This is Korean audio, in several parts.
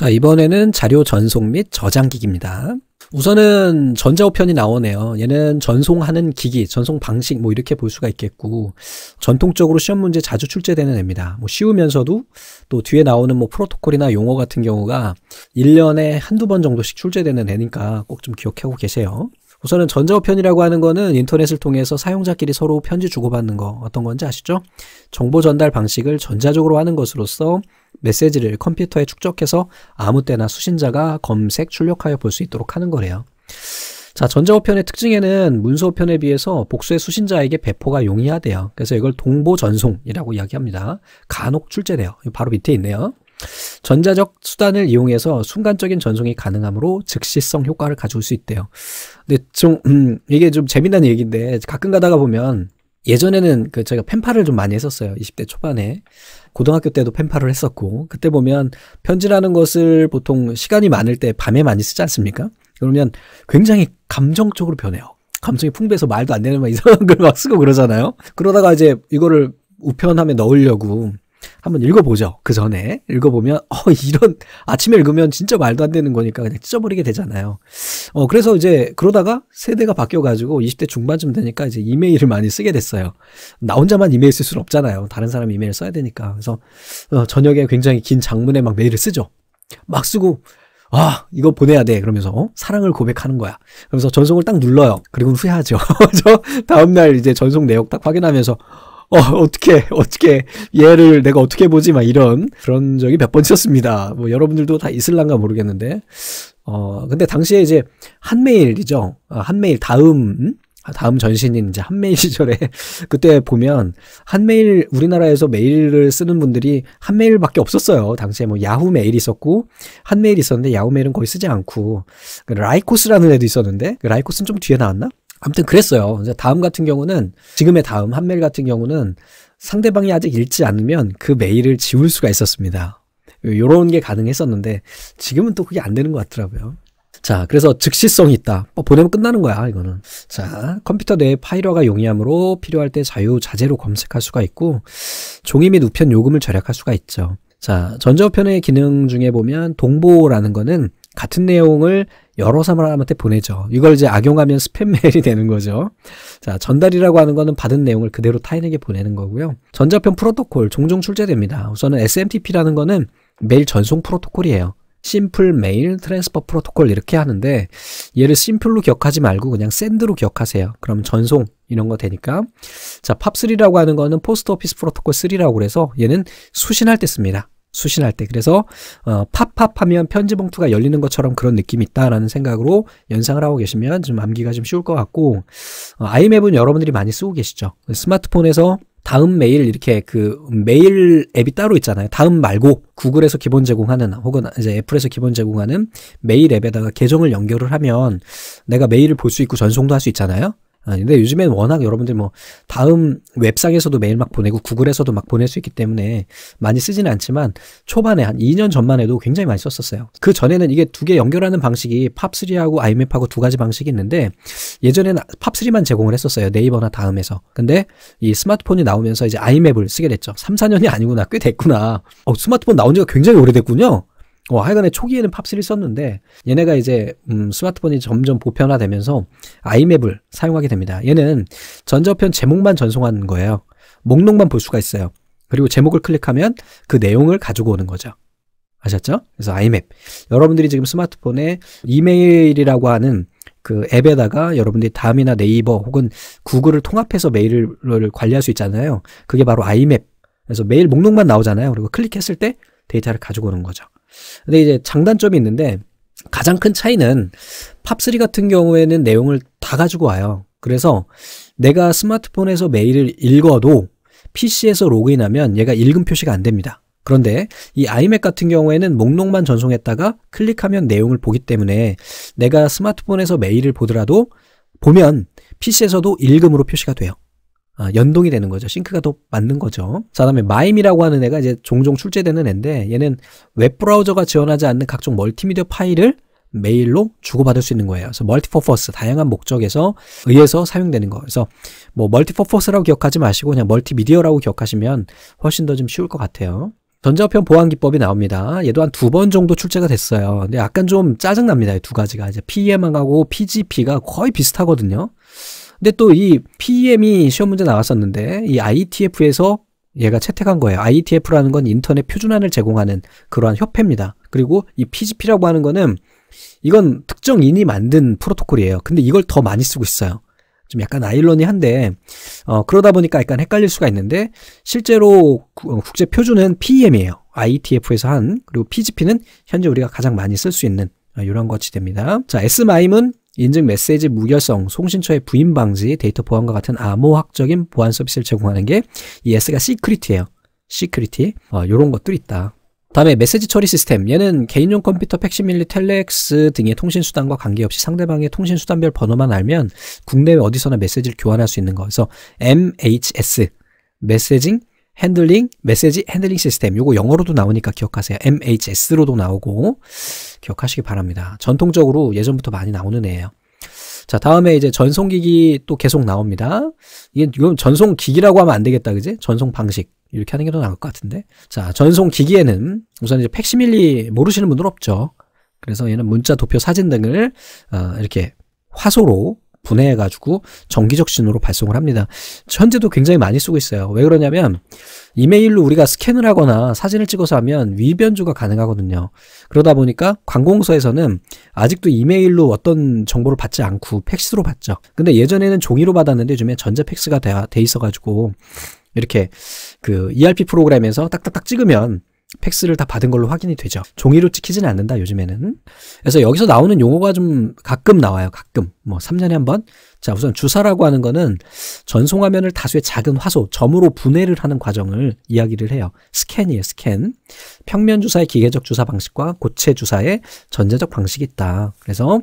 자, 이번에는 자료 전송 및 저장 기기입니다. 우선은 전자우편이 나오네요. 얘는 전송하는 기기, 전송 방식 뭐 이렇게 볼 수가 있겠고 전통적으로 시험 문제 자주 출제되는 앱니다뭐 쉬우면서도 또 뒤에 나오는 뭐 프로토콜이나 용어 같은 경우가 1년에 한두 번 정도씩 출제되는 애니까 꼭 좀 기억하고 계세요. 우선은 전자우편이라고 하는 거는 인터넷을 통해서 사용자끼리 서로 편지 주고받는 거 어떤 건지 아시죠? 정보 전달 방식을 전자적으로 하는 것으로서 메시지를 컴퓨터에 축적해서 아무 때나 수신자가 검색 출력하여 볼 수 있도록 하는 거래요. 자, 전자우편의 특징에는 문서우편에 비해서 복수의 수신자에게 배포가 용이하대요. 그래서 이걸 동보 전송이라고 이야기합니다. 간혹 출제돼요. 바로 밑에 있네요. 전자적 수단을 이용해서 순간적인 전송이 가능하므로 즉시성 효과를 가져올 수 있대요. 근데 좀 음, 이게 좀 재미난 얘기인데 가끔 가다가 보면 예전에는 그 저희가 펜팔을 좀 많이 했었어요. 20대 초반에. 고등학교 때도 펜팔을 했었고, 그때 보면 편지라는 것을 보통 시간이 많을 때 밤에 많이 쓰지 않습니까? 그러면 굉장히 감정적으로 변해요. 감정이 풍부해서 말도 안 되는 막 이상한 걸 막 쓰고 그러잖아요. 그러다가 이제 이거를 우편함에 넣으려고 한번 읽어보죠. 그 전에 읽어보면 어 이런 아침에 읽으면 진짜 말도 안 되는 거니까 그냥 찢어버리게 되잖아요. 어 그래서 이제 그러다가 세대가 바뀌어가지고 20대 중반쯤 되니까 이제 이메일을 많이 쓰게 됐어요. 나 혼자만 이메일 쓸 수는 없잖아요. 다른 사람 이메일 써야 되니까. 그래서 어, 저녁에 굉장히 긴 장문에 막 메일을 쓰죠. 막 쓰고 아, 이거 보내야 돼. 그러면서, 어? 사랑을 고백하는 거야. 그러면서 전송을 딱 눌러요. 그리고 후회하죠. 저 다음날 이제 전송 내역 딱 확인하면서, 어, 어떻게, 어떻게, 얘를 내가 어떻게 보지? 막 이런 그런 적이 몇 번 있었습니다. 뭐 여러분들도 다 있을란가 모르겠는데. 어, 근데 당시에 이제 한메일이죠. 아, 한메일 다음, 음? 아, 다음 전신인 이제 한메일 시절에 그때 보면 한메일 우리나라에서 메일을 쓰는 분들이 한메일밖에 없었어요. 당시에 뭐 야후 메일 있었고 한메일 있었는데 야후 메일은 거의 쓰지 않고 그 라이코스라는 애도 있었는데 그 라이코스는 좀 뒤에 나왔나? 아무튼 그랬어요. 다음 같은 경우는 지금의 다음 한메일 같은 경우는 상대방이 아직 읽지 않으면 그 메일을 지울 수가 있었습니다. 요런 게 가능했었는데 지금은 또 그게 안 되는 것 같더라고요. 자, 그래서 즉시성이 있다. 뭐 보내면 끝나는 거야, 이거는. 자, 컴퓨터 내에 파일화가 용이하므로 필요할 때 자유자재로 검색할 수가 있고 종이 및 우편 요금을 절약할 수가 있죠. 자, 전자우편의 기능 중에 보면 동보라는 거는 같은 내용을 여러 사람한테 보내죠. 이걸 이제 악용하면 스팸 메일이 되는 거죠. 자, 전달이라고 하는 거는 받은 내용을 그대로 타인에게 보내는 거고요. 전자편 프로토콜 종종 출제됩니다. 우선은 SMTP라는 거는 메일 전송 프로토콜이에요. 심플 메일 트랜스퍼 프로토콜 이렇게 하는데 얘를 심플로 기억하지 말고 그냥 샌드로 기억하세요. 그럼 전송 이런 거 되니까 자, 팝3라고 하는 거는 포스트 오피스 프로토콜 3라고 그래서 얘는 수신할 때 씁니다. 수신할 때 그래서 어, 팝팝하면 편지 봉투가 열리는 것처럼 그런 느낌이 있다라는 생각으로 연상을 하고 계시면 좀 암기가 좀 쉬울 것 같고 어, 아이맵은 여러분들이 많이 쓰고 계시죠 스마트폰에서 다음 메일 이렇게 그 메일 앱이 따로 있잖아요. 다음 말고 구글에서 기본 제공하는 혹은 이제 애플에서 기본 제공하는 메일 앱에다가 계정을 연결을 하면 내가 메일을 볼 수 있고 전송도 할 수 있잖아요. 아, 근데 요즘엔 워낙 여러분들 뭐 다음 웹상에서도 메일 막 보내고 구글에서도 막 보낼 수 있기 때문에 많이 쓰지는 않지만 초반에 한 2년 전만 해도 굉장히 많이 썼었어요. 그 전에는 이게 두 개 연결하는 방식이 팝3하고 i m a 하고두 가지 방식이 있는데 예전에는 팝3만 제공을 했었어요. 네이버나 다음에서. 근데 이 스마트폰이 나오면서 이제 IMAP을 쓰게 됐죠. 3, 4년이 아니구나. 꽤 됐구나. 어, 스마트폰 나온 지가 굉장히 오래됐군요. 어, 하여간에 초기에는 팝스를 썼는데 얘네가 이제 음, 스마트폰이 점점 보편화되면서 아이맵을 사용하게 됩니다. 얘는 전자편 제목만 전송하는 거예요. 목록만 볼 수가 있어요. 그리고 제목을 클릭하면 그 내용을 가지고 오는 거죠. 아셨죠? 그래서 아이맵. 여러분들이 지금 스마트폰에 이메일이라고 하는 그 앱에다가 여러분들이 다음이나 네이버 혹은 구글을 통합해서 메일을 관리할 수 있잖아요. 그게 바로 아이맵. 그래서 메일 목록만 나오잖아요. 그리고 클릭했을 때 데이터를 가지고 오는 거죠. 근데 이제 장단점이 있는데 가장 큰 차이는 팝3 같은 경우에는 내용을 다 가지고 와요. 그래서 내가 스마트폰에서 메일을 읽어도 PC에서 로그인하면 얘가 읽음 표시가 안 됩니다. 그런데 이 아이맥 같은 경우에는 목록만 전송했다가 클릭하면 내용을 보기 때문에 내가 스마트폰에서 메일을 보더라도 보면 PC에서도 읽음으로 표시가 돼요. 아, 연동이 되는 거죠. 싱크가 더 맞는 거죠. 자, 다음에 마임이라고 하는 애가 이제 종종 출제되는 애인데 얘는 웹 브라우저가 지원하지 않는 각종 멀티미디어 파일을 메일로 주고받을 수 있는 거예요. 그래서 멀티퍼포스 다양한 목적에서 의해서 사용되는 거. 그래서 뭐 멀티퍼포스라고 기억하지 마시고 그냥 멀티미디어라고 기억하시면 훨씬 더 좀 쉬울 것 같아요. 전자우편 보안 기법이 나옵니다. 얘도 한 두 번 정도 출제가 됐어요. 근데 약간 좀 짜증납니다. 이 두 가지가 이제 PEM하고 PGP가 거의 비슷하거든요. 근데 또 이 PEM이 시험 문제 나왔었는데 이 i t f 에서 얘가 채택한 거예요. i t f 라는건 인터넷 표준안을 제공하는 그러한 협회입니다. 그리고 이 PGP라고 하는 거는 이건 특정인이 만든 프로토콜이에요. 근데 이걸 더 많이 쓰고 있어요. 좀 약간 아일러니한데 어, 그러다 보니까 약간 헷갈릴 수가 있는데 실제로 어, 국제 표준은 PEM이에요. i t f 에서한 그리고 PGP는 현재 우리가 가장 많이 쓸 수 있는 어, 이런 것이 됩니다. 자, s m 임은 인증 메시지 무결성, 송신처의 부인 방지, 데이터 보안과 같은 암호학적인 보안 서비스를 제공하는 게 이 S가 시크릿이에요. 시크릿이 어, 이런 것도 있다. 다음에 메시지 처리 시스템. 얘는 개인용 컴퓨터, 팩시밀리, 텔렉스 등의 통신 수단과 관계없이 상대방의 통신 수단별 번호만 알면 국내외 어디서나 메시지를 교환할 수 있는 거. 그래서 MHS 메시징 핸들링 메시지 핸들링 시스템 요거 영어로도 나오니까 기억하세요. MHS로도 나오고 기억하시기 바랍니다. 전통적으로 예전부터 많이 나오는 애예요. 자 다음에 이제 전송기기 또 계속 나옵니다. 이게 이건 전송기기라고 하면 안 되겠다 그지? 전송 방식 이렇게 하는 게 더 나을 것 같은데. 자 전송기기에는 우선 이제 팩시밀리 모르시는 분들 없죠. 그래서 얘는 문자, 도표, 사진 등을 어, 이렇게 화소로 분해해가지고 정기적 신호로 발송을 합니다. 현재도 굉장히 많이 쓰고 있어요. 왜 그러냐면 이메일로 우리가 스캔을 하거나 사진을 찍어서 하면 위변조가 가능하거든요. 그러다 보니까 관공서에서는 아직도 이메일로 어떤 정보를 받지 않고 팩스로 받죠. 근데 예전에는 종이로 받았는데 요즘에 전자팩스가 돼, 돼 있어가지고 이렇게 그 ERP 프로그램에서 딱딱딱 찍으면 팩스를 다 받은 걸로 확인이 되죠. 종이로 찍히지는 않는다, 요즘에는. 그래서 여기서 나오는 용어가 좀 가끔 나와요, 가끔. 뭐, 3년에 한 번. 자, 우선 주사라고 하는 거는 전송화면을 다수의 작은 화소, 점으로 분해를 하는 과정을 이야기를 해요. 스캔이에요, 스캔. 평면 주사의 기계적 주사 방식과 고체 주사의 전자적 방식이 있다. 그래서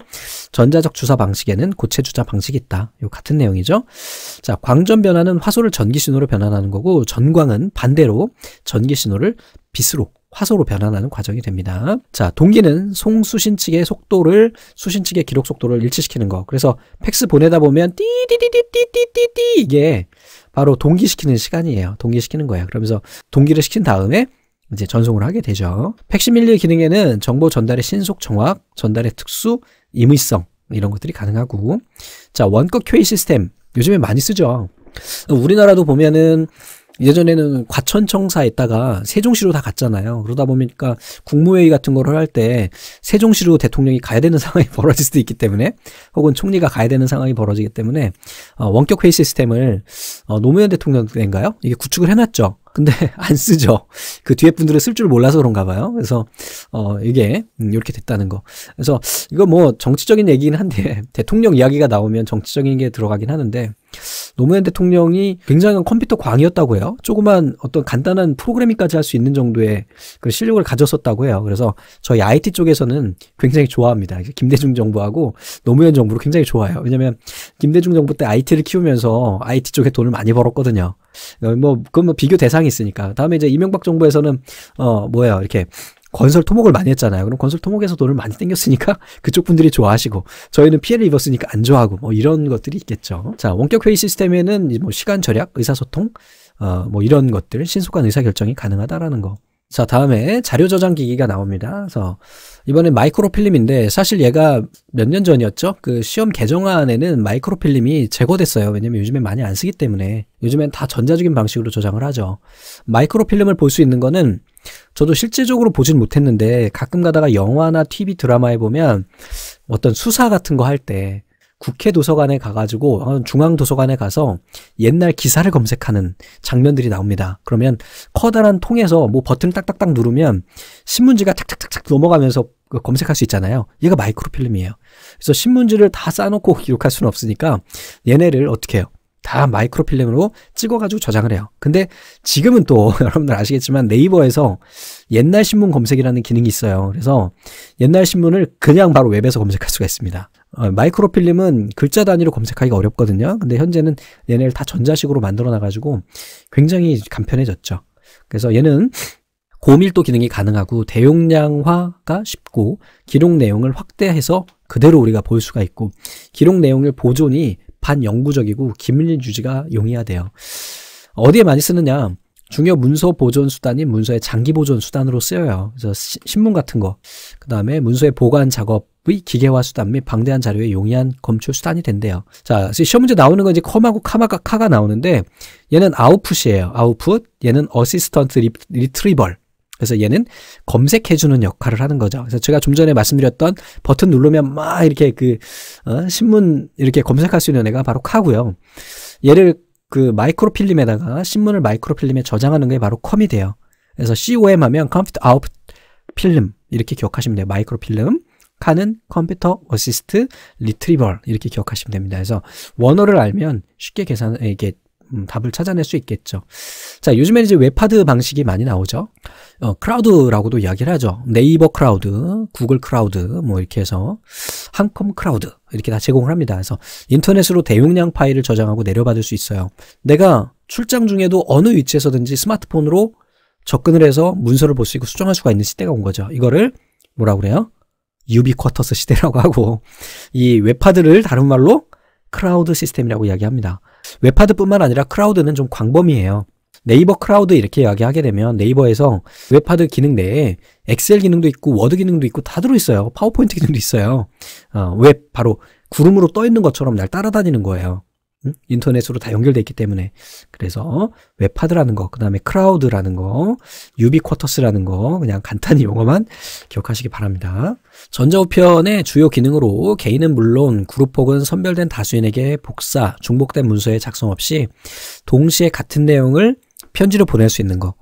전자적 주사 방식에는 고체 주사 방식이 있다. 요 같은 내용이죠. 자, 광전 변화는 화소를 전기 신호로 변환하는 거고 전광은 반대로 전기 신호를 빛으로 화소로 변환하는 과정이 됩니다. 자, 동기는 송수신 측의 속도를 수신 측의 기록 속도를 일치시키는 거. 그래서 팩스 보내다 보면 띠디디디디디디 이게 바로 동기시키는 시간이에요. 동기시키는 거예요. 그러면서 동기를 시킨 다음에 이제 전송을 하게 되죠. 팩시밀리 기능에는 정보 전달의 신속 정확, 전달의 특수, 임의성 이런 것들이 가능하고 자, 원격 QA 시스템 요즘에 많이 쓰죠. 우리나라도 보면은 예전에는 과천청사에다가 세종시로 다 갔잖아요. 그러다 보니까 국무회의 같은 걸 할 때 세종시로 대통령이 가야 되는 상황이 벌어질 수도 있기 때문에 혹은 총리가 가야 되는 상황이 벌어지기 때문에 어, 원격회의 시스템을 어, 노무현 대통령 때인가요? 이게 구축을 해놨죠. 근데 안 쓰죠. 그 뒤에 분들은 쓸 줄 몰라서 그런가 봐요. 그래서 어 이게 이렇게 음, 됐다는 거. 그래서 이거 뭐 정치적인 얘기긴 한데 대통령 이야기가 나오면 정치적인 게 들어가긴 하는데 노무현 대통령이 굉장한 컴퓨터 광이었다고 해요. 조그만 어떤 간단한 프로그래밍까지 할 수 있는 정도의 그 실력을 가졌었다고 해요. 그래서 저희 IT 쪽에서는 굉장히 좋아합니다. 김대중 정부하고 노무현 정부를 굉장히 좋아해요. 왜냐면 김대중 정부 때 IT를 키우면서 IT 쪽에 돈을 많이 벌었거든요. 어, 뭐 그건 뭐 비교 대상이 있으니까. 다음에 이제 이명박 정부에서는 어 뭐야 이렇게 건설 토목을 많이 했잖아요. 그럼 건설 토목에서 돈을 많이 땡겼으니까 그쪽 분들이 좋아하시고 저희는 피해를 입었으니까 안 좋아하고 뭐 이런 것들이 있겠죠. 자 원격 회의 시스템에는 뭐 시간 절약, 의사소통, 어 뭐 이런 것들 신속한 의사결정이 가능하다라는 거. 자, 다음에 자료 저장 기기가 나옵니다. 그래서 이번에 마이크로필름인데 사실 얘가 몇 년 전이었죠? 그 시험 개정안에는 마이크로필름이 제거됐어요. 왜냐면 요즘에 많이 안 쓰기 때문에 요즘엔 다 전자적인 방식으로 저장을 하죠. 마이크로필름을 볼 수 있는 거는 저도 실제적으로 보진 못했는데 가끔 가다가 영화나 TV 드라마에 보면 어떤 수사 같은 거할때 국회 도서관에 가가지고 어, 중앙 도서관에 가서 옛날 기사를 검색하는 장면들이 나옵니다. 그러면 커다란 통에서 뭐 버튼 딱딱딱 누르면 신문지가 착착착착 넘어가면서 그 검색할 수 있잖아요. 얘가 마이크로필름이에요. 그래서 신문지를 다 싸놓고 기록할 수는 없으니까 얘네를 어떻게 해요? 다 마이크로필름으로 찍어가지고 저장을 해요. 근데 지금은 또 여러분들 아시겠지만 네이버에서 옛날 신문 검색이라는 기능이 있어요. 그래서 옛날 신문을 그냥 바로 웹에서 검색할 수가 있습니다. 어, 마이크로필름은 글자 단위로 검색하기가 어렵거든요. 근데 현재는 얘네를 다 전자식으로 만들어 놔가지고 굉장히 간편해졌죠. 그래서 얘는 고밀도 기능이 가능하고 대용량화가 쉽고 기록 내용을 확대해서 그대로 우리가 볼 수가 있고 기록 내용을 보존이 반영구적이고 기밀 유지가 용이하대요. 어디에 많이 쓰느냐? 중요 문서 보존 수단인 문서의 장기 보존 수단으로 쓰여요. 그래서 시, 신문 같은 거, 그 다음에 문서의 보관 작업 의 기계화 수단 및 방대한 자료의 용이한 검출 수단이 된대요. 자, 시험 문제 나오는 건 이제 컴하고 카마가 카가 나오는데 얘는 아웃풋이에요. 아웃풋. 얘는 어시스턴트 리, 리트리벌. 그래서 얘는 검색해주는 역할을 하는 거죠. 그래서 제가 좀 전에 말씀드렸던 버튼 누르면 막 이렇게 그, 어, 신문 이렇게 검색할 수 있는 애가 바로 카고요. 얘를 그 마이크로필름에다가 신문을 마이크로필름에 저장하는 게 바로 컴이 돼요. 그래서 COM 하면 컴퓨터 아웃 필름 이렇게 기억하시면 돼요. 마이크로필름. 가는 컴퓨터 어시스트 리트리버 이렇게 기억하시면 됩니다. 그래서 원어를 알면 쉽게 계산 이게 음, 답을 찾아낼 수 있겠죠. 자, 요즘에 이제 웹하드 방식이 많이 나오죠. 어, 크라우드라고도 이야기를 하죠. 네이버 크라우드, 구글 크라우드, 뭐 이렇게 해서 한컴 크라우드 이렇게 다 제공을 합니다. 그래서 인터넷으로 대용량 파일을 저장하고 내려받을 수 있어요. 내가 출장 중에도 어느 위치에서든지 스마트폰으로 접근을 해서 문서를 볼 수 있고 수정할 수가 있는 시대가 온 거죠. 이거를 뭐라 그래요? 유비쿼터스 시대라고 하고 이웹하드를 다른 말로 크라우드 시스템이라고 이야기합니다. 웹하드뿐만 아니라 크라우드는 좀 광범위해요. 네이버 크라우드 이렇게 이야기하게 되면 네이버에서 웹하드 기능 내에 엑셀 기능도 있고 워드 기능도 있고 다 들어있어요. 파워포인트 기능도 있어요. 어, 웹 바로 구름으로 떠 있는 것처럼 날 따라다니는 거예요. 인터넷으로 다 연결돼 있기 때문에 그래서 웹하드라는 거, 그 다음에 크라우드라는 거, 유비쿼터스라는 거 그냥 간단히 용어만 기억하시기 바랍니다. 전자우편의 주요 기능으로 개인은 물론 그룹 혹은 선별된 다수인에게 복사, 중복된 문서의 작성 없이 동시에 같은 내용을 편지로 보낼 수 있는 거,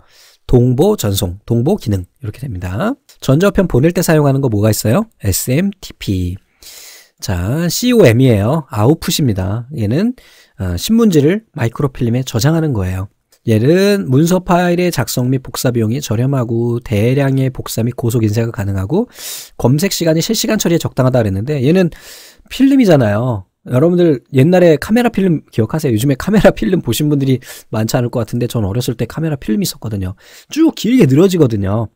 동보 전송, 동보 기능 이렇게 됩니다. 전자우편 보낼 때 사용하는 거 뭐가 있어요? SMTP 자, COM이에요. 아웃풋입니다. 얘는 어, 신문지를 마이크로필름에 저장하는 거예요. 얘는 문서 파일의 작성 및 복사 비용이 저렴하고 대량의 복사 및 고속 인쇄가 가능하고 검색 시간이 실시간 처리에 적당하다 그랬는데 얘는 필름이잖아요. 여러분들 옛날에 카메라 필름 기억하세요? 요즘에 카메라 필름 보신 분들이 많지 않을 것 같은데 전 어렸을 때 카메라 필름이 있었거든요. 쭉 길게 늘어지거든요.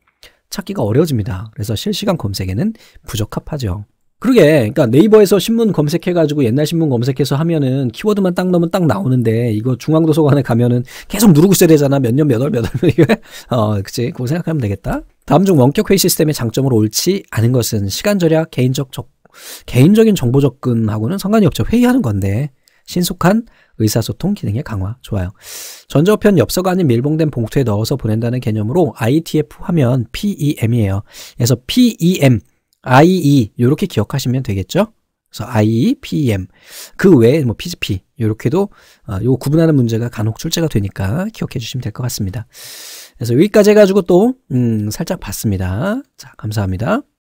찾기가 어려워집니다. 그래서 실시간 검색에는 부적합하죠. 그러게, 그러니까 네이버에서 신문 검색해가지고 옛날 신문 검색해서 하면은 키워드만 딱 넣으면 딱 나오는데 이거 중앙도서관에 가면은 계속 누르고 있어야 되잖아. 몇 년, 몇 월, 몇 월, 이게. 어, 그치. 그거 생각하면 되겠다. 다음 중 원격회의 시스템의 장점으로 옳지 않은 것은 시간 절약, 개인적 적, 개인적인 정보 접근하고는 상관이 없죠. 회의하는 건데. 신속한 의사소통 기능의 강화. 좋아요. 전자우편 엽서가 아닌 밀봉된 봉투에 넣어서 보낸다는 개념으로 ITF 하면 PEM이에요. 그래서 PEM. IE 이렇게 기억하시면 되겠죠. 그래서 IE, PEM 그 외에 뭐 PGP 이렇게도 어, 요 구분하는 문제가 간혹 출제가 되니까 기억해 주시면 될 것 같습니다. 그래서 여기까지 해가지고 또 음, 살짝 봤습니다. 자 감사합니다.